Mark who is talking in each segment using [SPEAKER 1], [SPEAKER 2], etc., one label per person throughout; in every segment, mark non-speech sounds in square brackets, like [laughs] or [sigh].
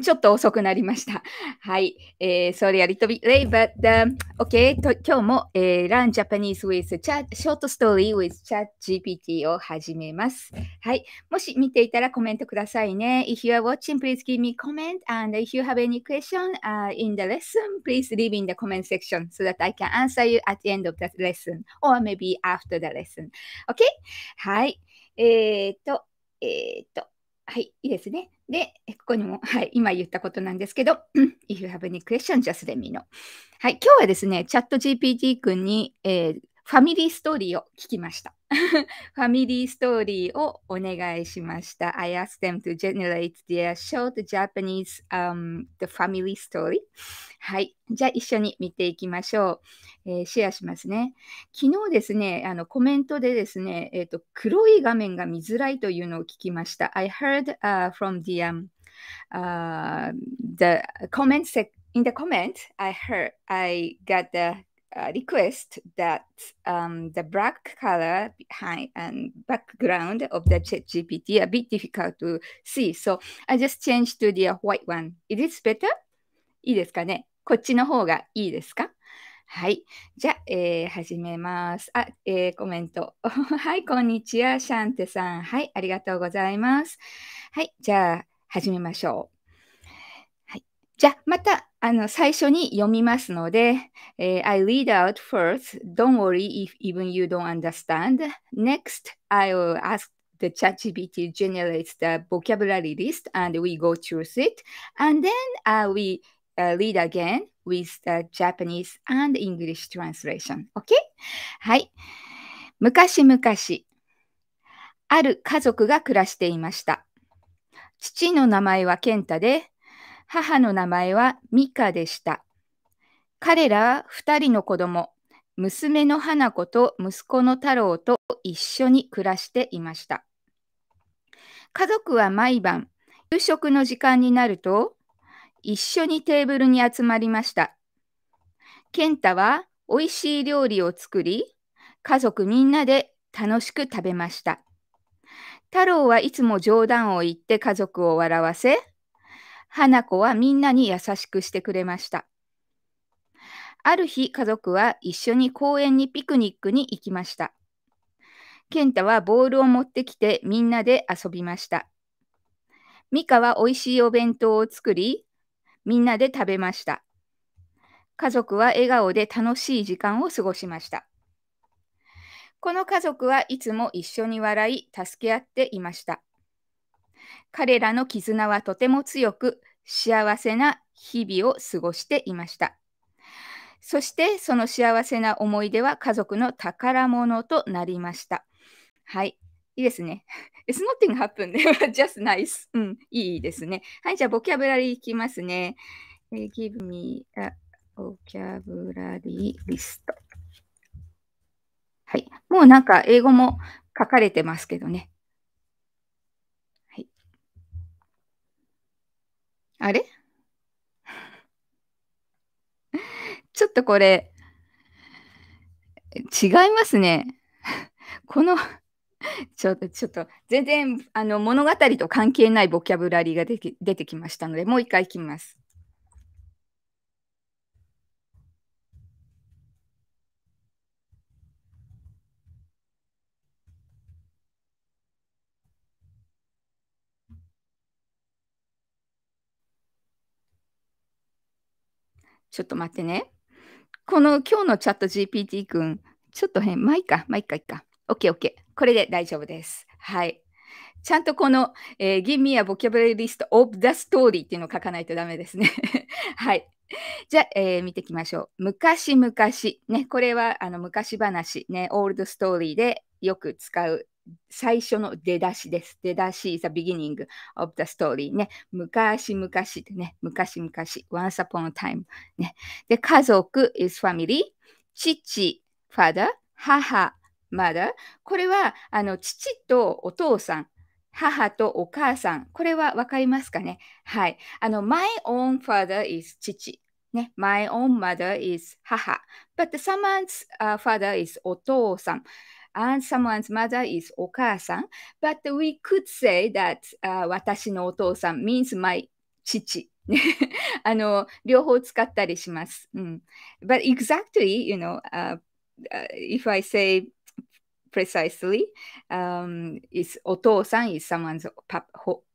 [SPEAKER 1] ちょっと遅くなりました。はい。えー、sorry, a little bit late, but、um, okay. と今日も、えー、Learn Japanese with Chat Short Story with Chat GPT を始めます。はい。もし見ていたらコメントくださいね。If you are watching, please give me comment. And if you have any question、uh, in the lesson, please leave in the comment section so that I can answer you at the end of the lesson or maybe after the lesson. Okay? はい。えー、っと、えー、っと。はい、いいですね。で、ここにも、はい、今言ったことなんですけど、If you have any question, just let me know. はい、今日はですね、チャット GPT 君に、えーファミリーストーリーを聞きました。ファミリーストーリーをお願いしました。I asked them to generate their short Japanese、um, the family story. はい。じゃあ一緒に見ていきましょう。えー、シェアしますね。昨日ですね、あのコメントでですね、えーと、黒い画面が見づらいというのを聞きました。I heard、uh, from the,、um, uh, the comment section. in the comment I heard I got the uh, request that um, the black color behind and background of the chat GPT a bit difficult to see. So I just changed to the white one. Is this better? いいですかねこっちの方がいいですかはい。じゃあ、えー、始めます。あ、えー、コメント。はい、こんにちは。シャンテさん。はい、ありがとうございます。はい、じゃあ、始めましょう。じゃまたあの最初に読みますので、えー、I read out first, don't worry if even you don't understand. Next, I will ask the ChatGPT generates the vocabulary list and we go through it. And then uh, we uh, read again with the Japanese and English translation. Okay? はい。昔々、ある家族が暮らしていました。父の名前は健太で、母の名前はミカでした。彼ら2人の子供、娘の花子と息子の太郎と一緒に暮らしていました。家族は毎晩、夕食の時間になると、一緒にテーブルに集まりました。健太は美味しい料理を作り、家族みんなで楽しく食べました。太郎はいつも冗談を言って家族を笑わせ、花子はみんなに優しくしてくれました。ある日、家族は一緒に公園にピクニックに行きました。健太はボールを持ってきてみんなで遊びました。ミカは美味しいお弁当を作り、みんなで食べました。家族は笑顔で楽しい時間を過ごしました。この家族はいつも一緒に笑い、助け合っていました。彼らの絆はとても強く、幸せな日々を過ごしていました。そしてその幸せな思い出は家族の宝物となりました。はい。いいですね。[laughs] It's nothing happened. [laughs] just nice. うん、いいですね。はい、じゃあボキャブラリーいきますね。give me a vocabulary list. はい。もうなんか英語も書かれてますけどね。あれ [laughs] ちょっとこれ、違いますね。[laughs] この [laughs] ちょっと、ちょっと、全然、あの、物語と関係ないボキャブラリーが出てきましたので、もう一回いきます。ちょっと待ってね。この今日のチャット GPT 君、ちょっと変。まあいいか、まあいいか、いいか。OK、OK。これで大丈夫です。はい。ちゃんとこの、えー、Give me a vocabulary list of the story っていうのを書かないとダメですね。[laughs] はい。じゃあ、えー、見ていきましょう。昔々。ね、これはあの昔話、ね、オールドストーリーでよく使う最初の出だしです。出だし is the beginning of the story ね。昔々ってね。昔々。once upon a time ね。で、家族 is family。父、father。母、mother。これは、あの、父とお父さん。母とお母さん。これはわかりますかねはい。あの、my own father is 父。ね、my own mother is 母。but someone's、uh, father is お父さん。and someone's mother is okaa but we could say that uh, 私のお父さん means my 父。あの、両方使ったりします。うん。But [laughs] exactly, you know,、uh, uh, if I say precisely, um, is お父さん is someone's papa,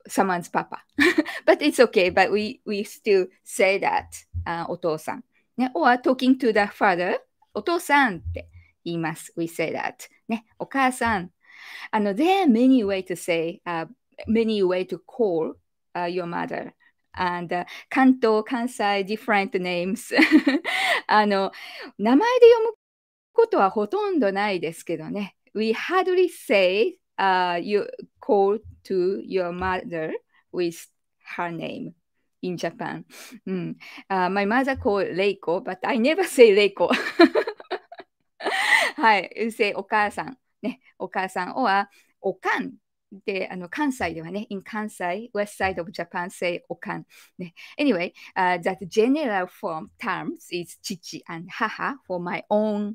[SPEAKER 1] someone's papa. [laughs] but it's okay, but we, we still say that, uh, お父さん。ね、or talking to the father, お父さんって。言います。We say that. ね、お母さん。あの、there are many ways to say,、uh, many ways to call、uh, your mother. And、uh, 関東、関西、different names. [laughs] あの、名前で読むことはほとんどないですけどね。We hardly say、uh, you call to your mother with her name. in Japan. Mm. Uh, my mother called Reiko, but I never say Reiko. [laughs] はい、うせお母さん、ね、お母さんはおかんで、あの関西ではね、in 関西、west side of Japan say おかん。ね、anyway,、uh, that general form terms is 父 and 母 for my own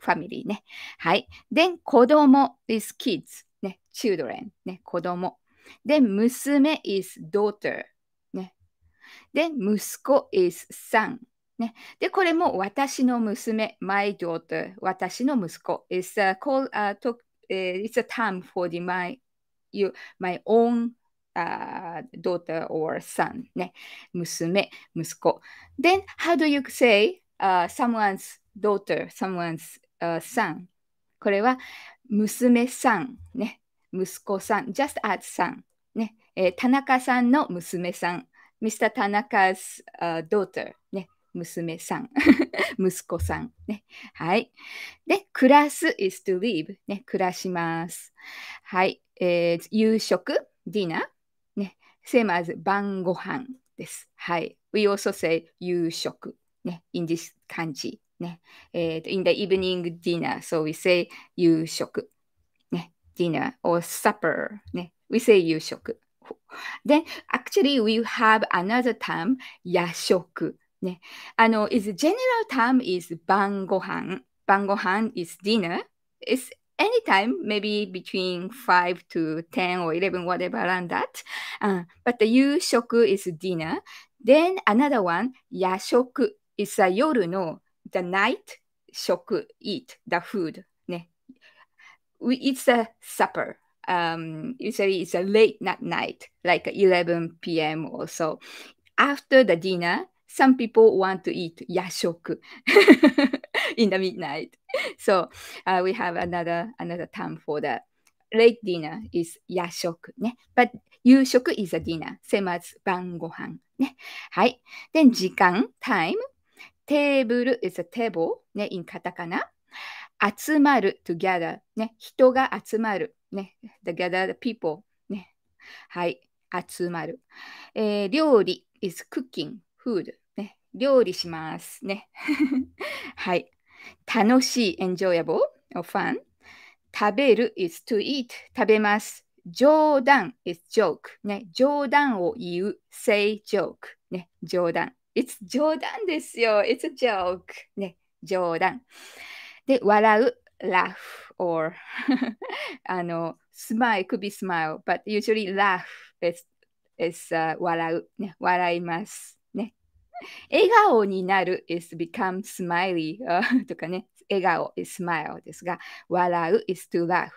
[SPEAKER 1] family ね。はい。then 子供 is kids ね、children ね、子供。then 娘 is daughter ね。then 息子 is son ね、で、これも私の娘、my daughter、私の息子 is c a l l uh, to, uh, it's a term for the my, you, my own、uh, daughter or son ね、娘、息子。Then, how do you say、uh, someone's daughter, someone's、uh, son? これは娘さん、ね、息子さん、just as さん、ね、えー、田中さんの娘さん、Mr. 田中 's、uh, daughter ね。娘さん、息子さん。ね。はい。で、暮らす is to live。ね、暮らします。はい。えー、夕食、ディナー。ね。same as 晩ご飯です。はい。We also say 夕食。ね。in this 漢字。ね。えー、in the evening dinner. So we say 夕食。ね。dinner or supper. ね。We say 夕食。Then actually we have another term 夜食。ね、あの、is general term is 晩ご飯。晩ご飯 is dinner. It's anytime, maybe between 5 to 10 or 11, whatever around that. but the 夕食 is dinner. Then another one, 夜食 is a 夜の the night 食 eat, the food. ね。We, it's a supper. Um, usually it's a late night, like 11 p.m. or so. After the dinner, some people want to eat yashoku in the midnight. So uh, we have another another term for that. Late dinner is yashoku ね。But 夕食 is a dinner. 生末晩ご飯ね。はい。で、時間 time テーブル is a table ね。in カタカナ。集まる together ね。人が集まるね。the gather the people ね。はい。集まる。えー、料理 is cooking food ね、料理しますね。はい。楽しい enjoyable or fun 食べる is to eat 食べます。冗談 is joke ね、冗談を言う say joke ね、冗談 It's 冗談ですよ It's a joke ね、冗談で、笑う laugh or あの、smile could be smile but usually laugh is, is、uh, 笑うね、笑います笑顔になる is become smiley とかね、笑顔 is smile ですが、笑う is to laugh。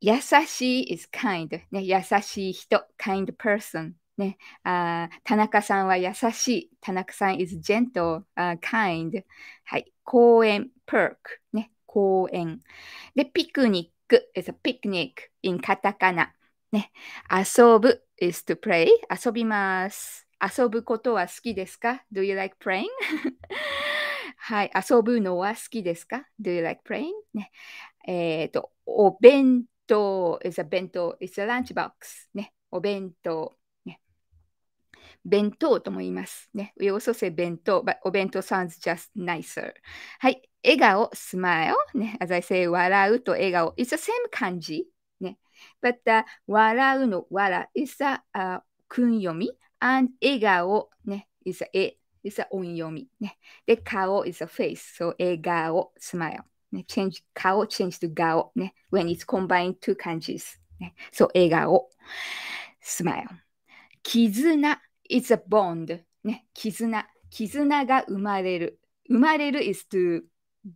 [SPEAKER 1] 優しい is kind、ね、優しい人、kind person ね、あ田中さんは優しい。田中さん is gentle,、uh, kind. はい。公園、perk. ね、公園。で、ピクニック is a picnic in カタカナ。ね、遊ぶ is to play. 遊びます。遊ぶことは好きですか ?Do you like playing? はい、遊ぶのは好きですか ?Do you like playing? ね、えっ、ー、と、お弁当 is a 弁当 is a lunch box ね、お弁当ね。弁当とも言いますね。We also say 弁当、but お弁当 sounds just nicer. はい、笑顔 smile ね、as I say 笑うと笑顔 is the same 漢字ね。But、uh, 笑うの笑 is a、uh, 訓読み and 笑顔ね、is a, is a 音読みね。で、顔 is a face, so 笑顔、smile ね。change 顔 change to 顔ね。when it's combined two kanjis ね。so 笑顔、smile 絆 is a bond ね。絆、絆が生まれる。生まれる is to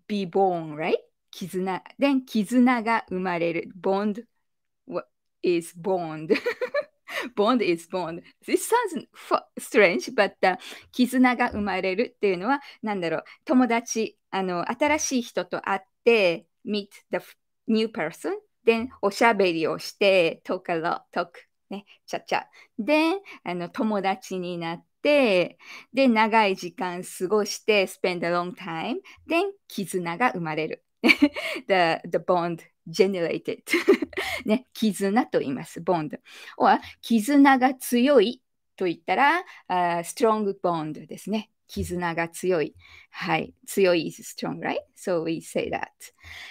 [SPEAKER 1] be born, right? 絆、then 絆が生まれる。bond is bond bond is bond. This sounds strange, but、uh, 絆が生まれるっていうのは何だろう友達あの、新しい人と会って meet the new person, then おしゃべりをして talk a lot, talk, ね、ちゃちゃ。で、あの友達になってで、長い時間過ごして、spend a long time。で、絆が生まれる。the, the bond generated ね、絆と言います、bond。or 絆が強いと言ったら、uh, strong bond ですね。絆が強い。はい。強い is strong, right? So we say that.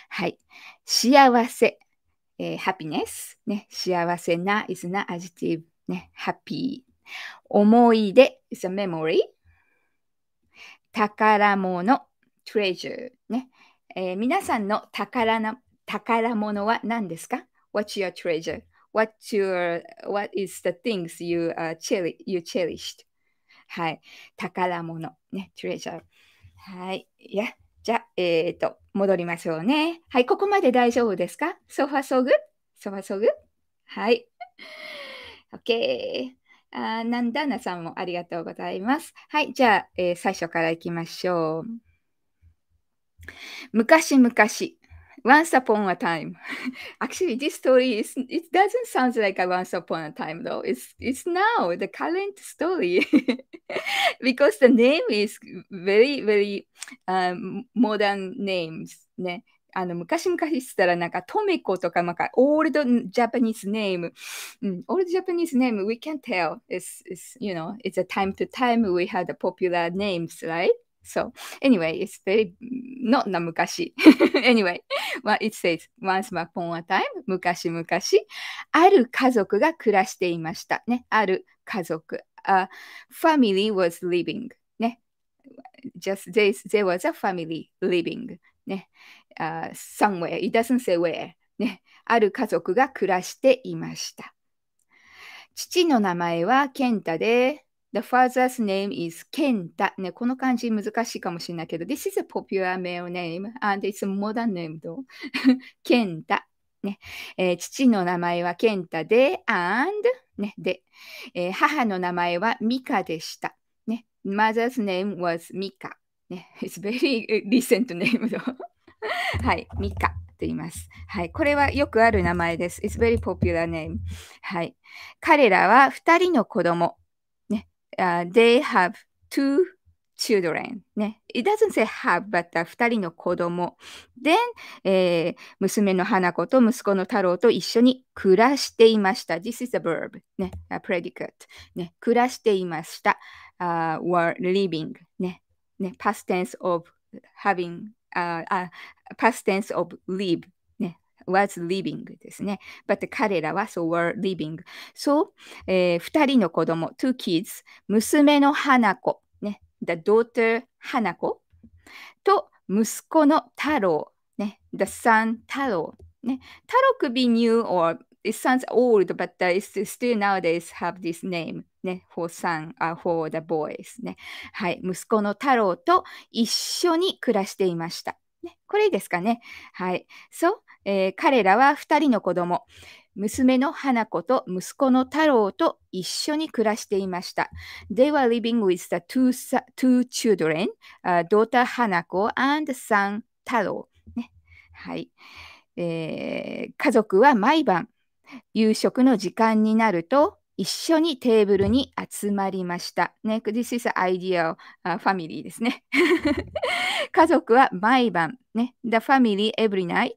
[SPEAKER 1] はい。幸せ、えー、happiness。ね、幸せな is an adjective. ね、happy。思い出 is a memory。宝物 treasure ねえー、皆さんの宝な宝物は何ですか ?What's your treasure? What's your, what is the things you,、uh, cheri you cherished? はい。宝物。ね、treasure。はい。いや、じゃえっ、ー、と、戻りましょうね。はい、ここまで大丈夫ですかソファソグソファソグはい。OK。あなんーナさんもありがとうございます。はい、じゃあ、えー、最初からいきましょう。昔々 Once upon a time. Actually, this story is it doesn't sound like a once upon a time though. It's it's now the current story because the name is very very um, modern names ね。あの昔々したらなんかトメコとかなんかオールドジャパニーズネーム、オールドジャパニーズネーム we can tell is is you know it's a time to time we had popular names right So, anyway, it's very not な昔。anyway, it says once upon a time, 昔昔ある家族が暮らしていました。ね、ある家族。A family was living. ね、just there, there was a family living. ね、uh, somewhere, it doesn't say where. ね、ある家族が暮らしていました。父の名前は健太で、The father's name is Kenta. ね、この漢字難しいかもしれないけど、This is a popular male name and it's a modern name though. Kenta. ねえー、父の名前は健太で、and、ねでえー、母の名前はミカでした。ね、mother's name was ミカ。ね、It's very recent name though. はい、ミカ。ています。はい。これはよくある名前です。It's very popular name. はい。彼らは2人の子供 uh, they have two children. ね。It doesn't say have, but 二人の子供。で、えー、娘の花子と息子の太郎と一緒に暮らしていました。This is a verb. ね。A predicate. ね。暮らしていました。Uh, were living. ね。ね。past tense of having, uh, uh, past tense of live. was living ですね。But 彼らは so were living. So、えー、2人の子供 two kids 娘の花子、ね、the daughter 花子と息子の太郎、ね、the son 太郎、ね。太郎 could be new or it sounds old, but it's still nowadays have this name ね、for son, uh, for the boys ね。はい、息子の太郎と一緒に暮らしていました。ね、これいいですかね。はい。So, えー、彼らは2人の子供、娘の花子と息子の太郎と一緒に暮らしていました。They were living with the two, two children,、uh, daughter 花子 and son 太郎。ねはいえー、家族は毎晩、夕食の時間になると、一緒にテーブルに集まりました。ね、This is an ideal、uh, family ですね。家族は毎晩、ね、The family every night、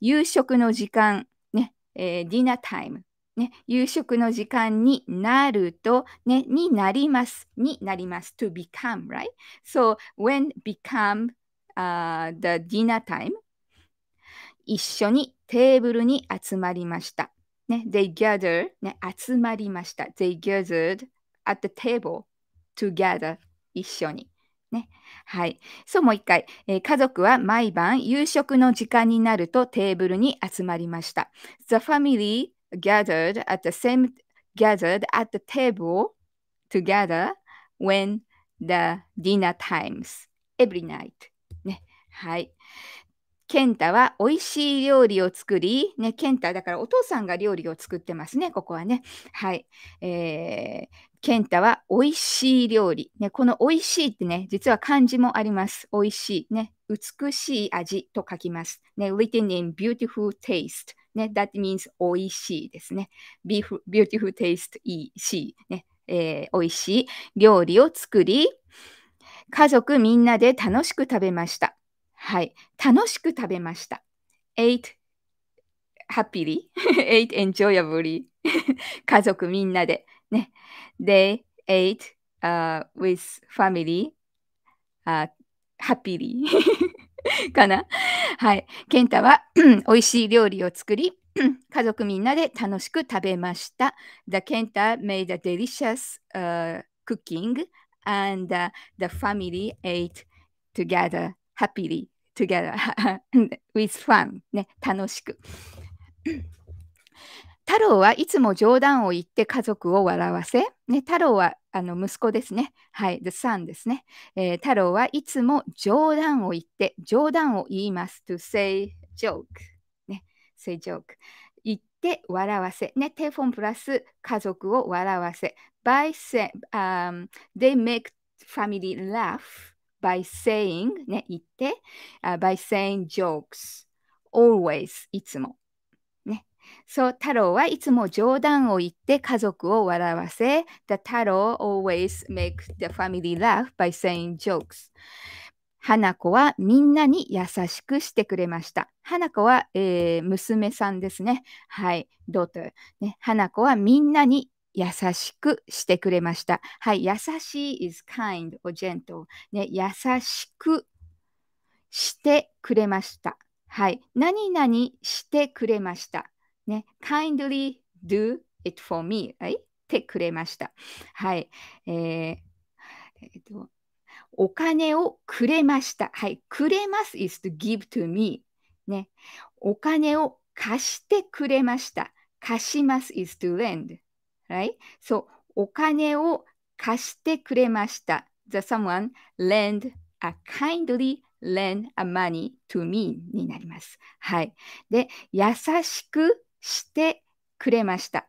[SPEAKER 1] 夕食の時間、ね、えー、ディナータイム、ね、夕食の時間になると、ね、になります、になります、to become, right? So, when become、uh, the dinner time, 一緒にテーブルに集まりました。ね、they gather、ね、集まりました。They gathered at the table together, 一緒に。ね。はい。そう、もう一回、えー、家族は毎晩夕食の時間になるとテーブルに集まりました。The family gathered at the same gathered at the table together when the dinner times every night. ね。はい。ケンタは美味しい料理を作り、ね、ケンタ、だからお父さんが料理を作ってますね、ここはね。はい。えー、健太は美味しい料理。ね、この美味しいってね、実は漢字もあります。美味しい。ね、美しい味と書きます。ね、written in beautiful taste。ね、that means 美味しいですね。beautiful taste EC。ね、えー、美味しい料理を作り、家族みんなで楽しく食べました。はい。楽しく食べました。ate happily, ate [laughs] enjoyably. 家族みんなでね。They ate、uh, with family、uh, happily かな。はい。ケンタは美味しい料理を作り、家族みんなで楽しく食べました。The Kenta made a delicious、uh, cooking and、uh, the family ate together happily together with fun ね、楽しく。太郎はいつも冗談を言って家族を笑わせ、ね、太郎はあの息子ですね。はい、The son ですね、えー、太郎はいつも冗談を言って、冗談を言います。to say joke。ね、say joke。言って笑わせ。ね、テフォンプラス家族を笑わせ。by say,、um, they make family laugh by saying ね、言って、uh, by saying jokes。always いつも。So, 太郎はいつも冗談を言って家族を笑わせ、The 太郎 always make the family laugh by saying jokes. 花子はみんなに優しくしてくれました。花子は、えー、娘さんですね。はい、どうと、ね。花子はみんなに優しくしてくれました。はい、優しい is kind or gentle、ね。優しくしてくれました。はい、何々してくれました。ね、kindly do it for me、はい、ってくれました。はい。えー、えっと、お金をくれました。はい。くれます is to give to me。ね。お金を貸してくれました。貸します is to lend。right? そう、お金を貸してくれました。The someone lend a kindly lend a money to me になります。はい。で、優しくしてくれました。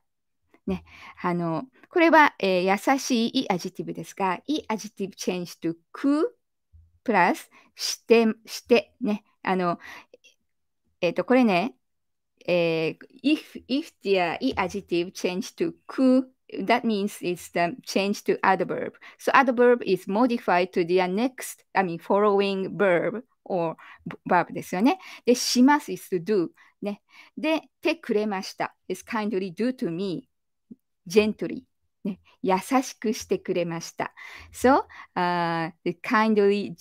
[SPEAKER 1] ね、あのこれは、えー、優しいいいアジティブですが、いいアジティブチェンジとくプラスしてしてね、あの、えっ、ー、と、これね、えー、if, if the i a d j e c t change to ku, that means it's the change to adverb. So adverb is modified to the next, I mean, following verb or verb ですよね。で、します is to do. ね。で、てくれました。is kindly do to me gently. ね、優しくしてくれました。So,、uh, kindly,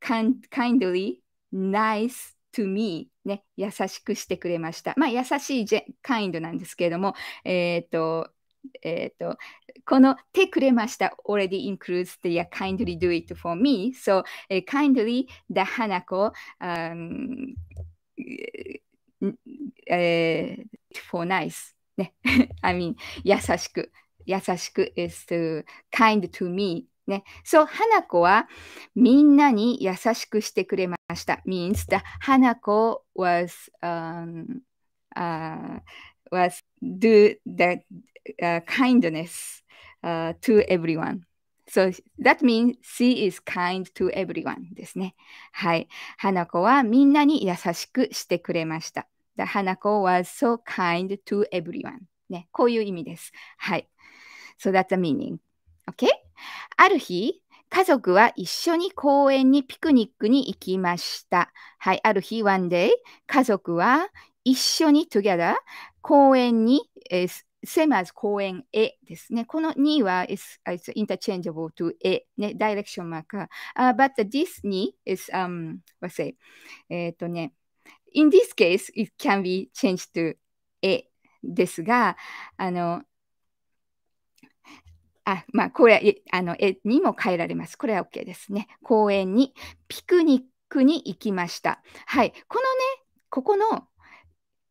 [SPEAKER 1] kindly, nice to me ね、優しくしてくれました。まあ、優しい kind なんですけれども、えっ、ー、と、えっ、ー、と、この手くれました already includes the kindly do it for me. So, kindly the Hanako、um, えー、for nice. ね。I mean, 優しく。優しく is to kind to me. ね。そう、花子はみんなに優しくしてくれました。means the 花子 was,、um, uh, was do the、uh, kindness、uh, to everyone. So that means she is kind to everyone ですね。はい。花子はみんなに優しくしてくれました。The Hanako was so kind to everyone. ね、こういう意味です。はい。So that's the meaning. Okay? ある日、家族は一緒に公園にピクニックに行きました。はい。ある日、one day、家族は一緒に together 公園に、えー、same as 公園へですね。この2は is interchangeable to A ね、ダイレクションマーカー。Uh, but this 2 is, um, what's it? えっ、ー、とね、in this case, it can be changed to a ですが、あの、あまあ、これあのえにも変えられます。これは OK ですね。公園にピクニックに行きました。はい。このね、ここの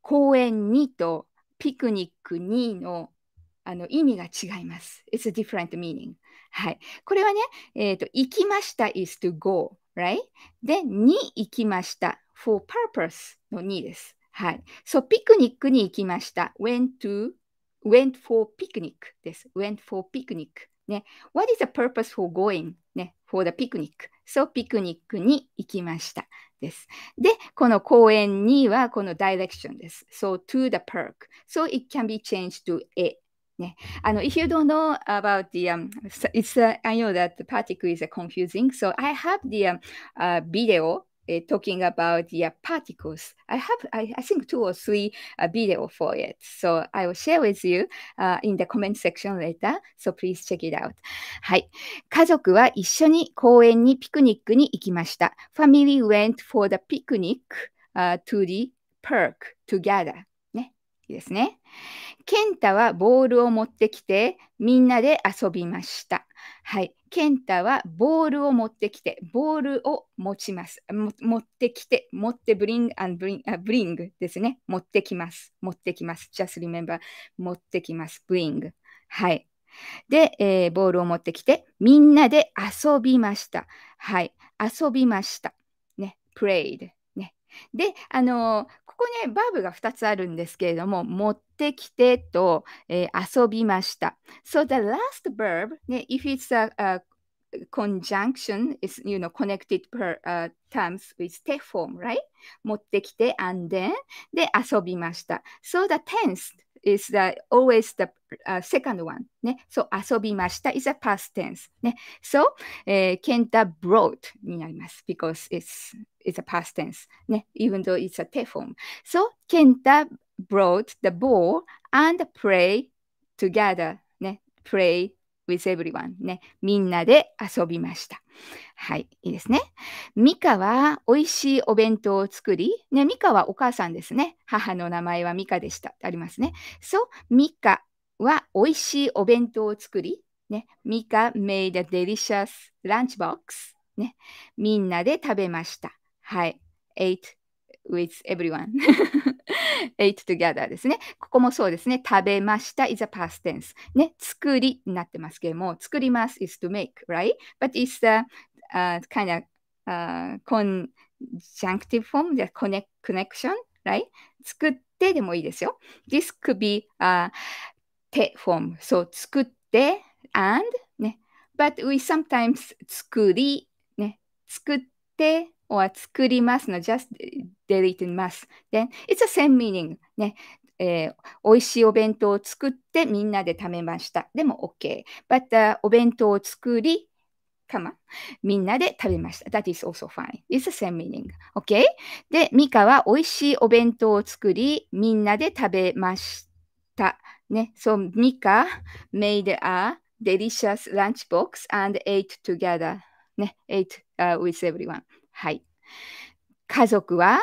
[SPEAKER 1] 公園にとピクニックにのあの意味が違います。It's a different meaning. はい。これはね、えっ、ー、と、行きました is to go, right? で、に行きました for purpose の2です。はい。そう、ピクニックに行きました。went to, went for picnic です。went for picnic。ね。What is the purpose for going? ね。for the picnic. そう、ピクニックに行きました。です。で、この公園にはこの direction です。So, to the park. So, it can be changed to a ね。あの、if you don't know about the, um, it's, a, I know that the particle is a confusing. So, I have the um, uh, video uh, talking about the particles. I have, I, I think, two or three uh, video for it. So I will share with you uh, in the comment section later. So please check it out. はい。家族は一緒に公園にピクニックに行きました。Family went for the picnic、uh, to the park together. ですね。健太はボールを持ってきて、みんなで遊びました。はい。健太はボールを持ってきて、ボールを持ちます。持ってきて、持ってブリング、ブリング、ブリングですね。持ってきます。持ってきます。just remember 持ってきます。ブリング。はい。で、えー、ボールを持ってきて、みんなで遊びました。はい。遊びました。ね。プレイ y ね。で、あのー、こね、バーブが2つあるんですけれども、持ってきてと、えー、遊びました。So the last verb, ね、if it's a, a conjunction is, you know, connected per、uh, terms with t e form, right? 持ってきて and then で遊びました。So the tense is the, always the、uh, second one. ね。So 遊びました is a past tense. ね。So、えー、Kenta brought になります。because it's is a past tense, ね、even though it's a te form. So Kenta brought the b a l l and play together, ね、play with everyone ね。みんなで遊びました。はい、いいですね。ミカは美味しいお弁当を作り、ね、ミカはお母さんですね。母の名前はミカでした。ありますね。そう、ミカは美味しいお弁当を作り、ね、ミカ made a delicious lunchbox、ね。みんなで食べました。はい。a t with everyone. ate together ですね。ここもそうですね。食べました is a past tense。ね、作りになってますけども、作ります is to make, right? But it's the、uh, kind of、uh, conjunctive form, the connect, connection, right? 作ってでもいいですよ。This could be a、te form. そう、作って and ね。But we sometimes 作り、ね、作って or 作りますの just delete ます。Then it's the same meaning ね。えー、美味しいお弁当を作ってみんなで食べました。でも OK。But、uh, お弁当を作り、かま、みんなで食べました。That is also fine. It's the same meaning. OK? で、ミカは美味しいお弁当を作り、みんなで食べました。ね。So, m i made a delicious lunchbox and ate together. ね。ate、uh, with everyone. はい。家族は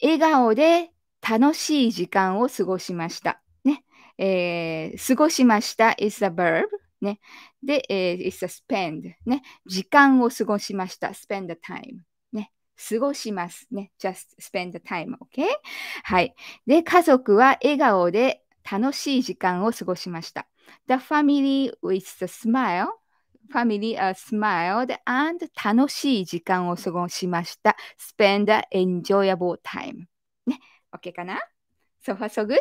[SPEAKER 1] 笑顔で楽しい時間を過ごしました。ね。えー、過ごしました is a verb ね。で、えー、it's spend ね。時間を過ごしました。spend the time ね。過ごしますね。just spend the time, okay? はい。で、家族は笑顔で楽しい時間を過ごしました。The family with the smile family uh, smiled and 楽しい時間を過ごしました。spend an enjoyable time. ね、OK かな ?So far so good?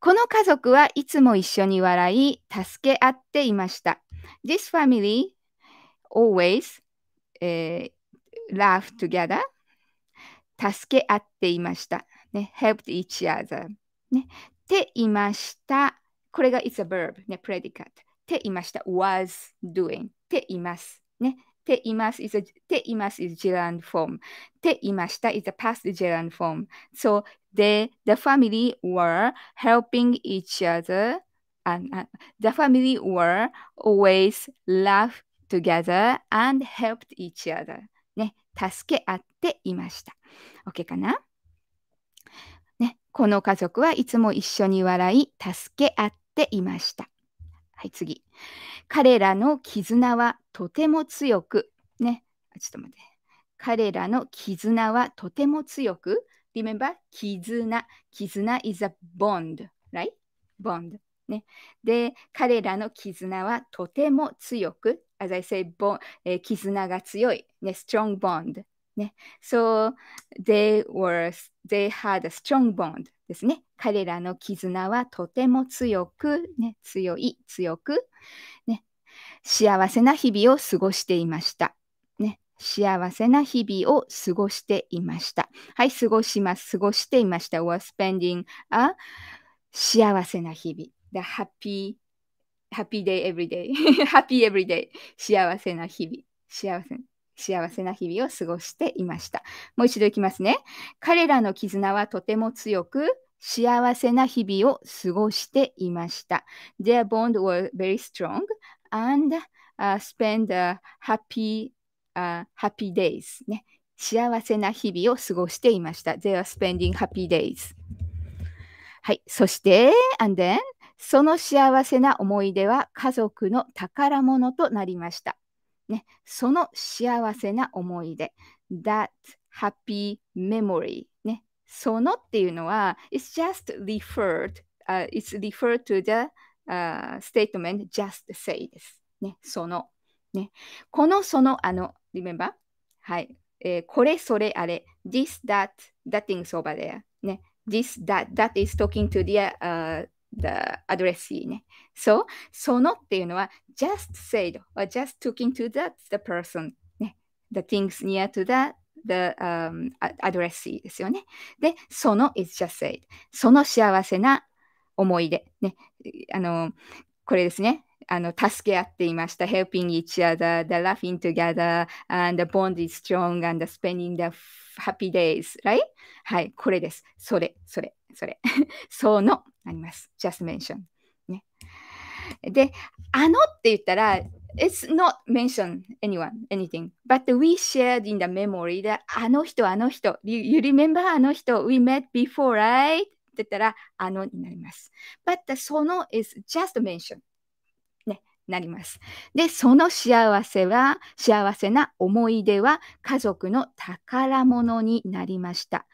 [SPEAKER 1] この家族はいつも一緒に笑い、助け合っていました。This family always、h laugh together. 助け合っていました。ね、helped each other. ね、ていました。これが it's a verb, ね、predicate. ていました。was doing ています。ね。ています is a, ています is gerund form. ていました is a past gerund form. So they, the family were helping each other and uh, the family were always laugh together and helped each other. ね。助け合っていました。OK かなね。この家族はいつも一緒に笑い、助け合っていました。はい、次。彼らの絆はとても強く。ね。ちょっと待って。彼らの絆はとても強く。Remember? 絆。絆 is a bond, right? Bond. ね。で、彼らの絆はとても強く。As I say, 絆が強い。ね、strong bond. ね。So they were, they had a strong bond ですね。彼らの絆はとても強く、ね、強い、強く、ね、幸せな日々を過ごしていました。ね、幸せな日々を過ごしていました。はい、過ごします。過ごしていました。was spending a 幸せな日々。The happy, happy day every day. happy every day. 幸せな日々。幸せ。幸せな日々を過ごしていました。もう一度いきますね。彼らの絆はとても強く、幸せな日々を過ごしていました。Their bond w a s very strong and、uh, spend a happy,、uh, happy days、ね。幸せな日々を過ごしていました。They are spending happy days. はい。そして、and then その幸せな思い出は家族の宝物となりました。ね、その幸せな思い出。That happy memory、ね。そのっていうのは、it's just referred,、uh, it's referred to the、uh, statement just say です。ね、その。ね、このそのあの、remember? はい。えー、これそれあれ。this, that, that thing's over there. ね。this, that, that is talking to the、uh, the addressee ね。So, そのっていうのは just said or just took into that the person ね。The things near to that the、um, addressee ですよね。で、その is just said その幸せな思い出ね。あの、これですね。あの助け合っていました。helping each other, the laughing together, and the bond is strong, and the spending the happy days, right? はい、これです。それ、それ、それ。そのなります。just mention。ね。で、あのって言ったら、It's not mention anyone, anything, but we shared in the memory that あの人、あの人、you remember あの人、we met before, right? って言ったら、あのになります。But その is just mention. なります。で、その幸せは、幸せな思い出は家族の宝物になりました。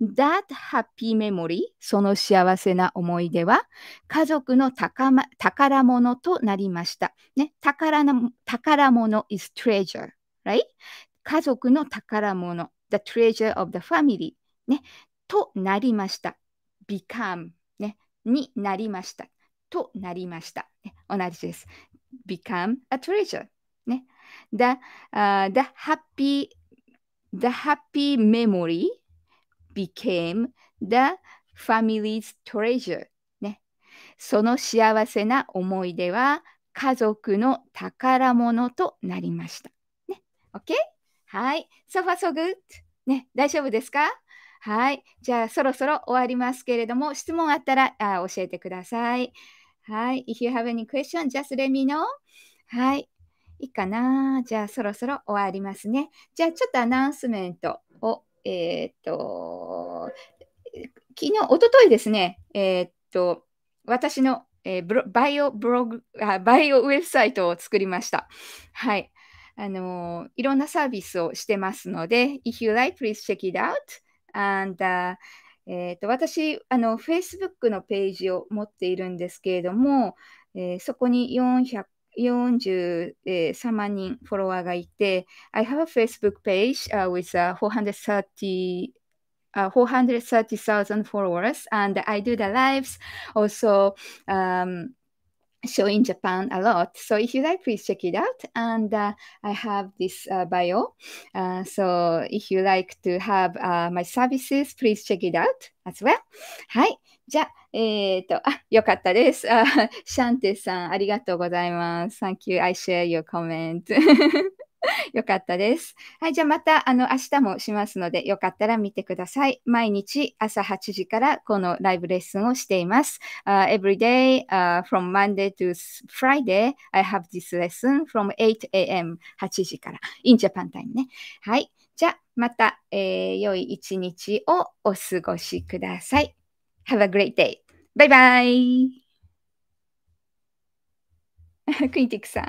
[SPEAKER 1] That happy memory その幸せな思い出は家族の宝,、ま、宝物となりました。ね、宝の宝物 is treasure, right? 家族の宝物 the treasure of the family、ね、となりました。become、ね、になりました。となりました。ね、同じです。become a treasure、ね。The,、uh, the happy the happy memory became the family's treasure、ね、その幸せな思い出は家族の宝物となりました。ね、OK? はい。So far, so good? ね、大丈夫ですかはい。じゃあ、そろそろ終わりますけれども、質問あったらあ教えてください。はい。If you have any question, just let me know. はい。いいかなじゃあ、そろそろ終わりますね。じゃあ、ちょっとアナウンスメントをえー、っと、昨日、おとといですね、えー、っと、私の、えー、バイオブログあ、バイオウェブサイトを作りました。はい。あのいろんなサービスをしてますので、if you like, please check it out. And、uh, えーと私あの、Facebook のページを持っているんですけれども、えー、そこに400 43万人フォロワーがいて、I have a Facebook page、uh, with、uh, 430 430,000 followers, and I do the lives. Also, show in Japan a lot. So if you like, please check it out. And uh, I have this uh, bio. Uh, so if you like to have uh, my services, please check it out as well. はい。じゃえっ、ー、と、あ、よかったです。シャンテさん、ありがとうございます。Thank you. I share your comment. [laughs] よかったです。はい、じゃあまた、あの、明日もしますので、よかったら見てください。毎日朝8時からこのライブレッスンをしています。Uh, every day, uh, from Monday to Friday, I have this lesson from 8am、8時から。in Japan time ね。はい。じゃあ、また、えー、良い一日をお過ごしください。Have a great day! バイバイクインティックさん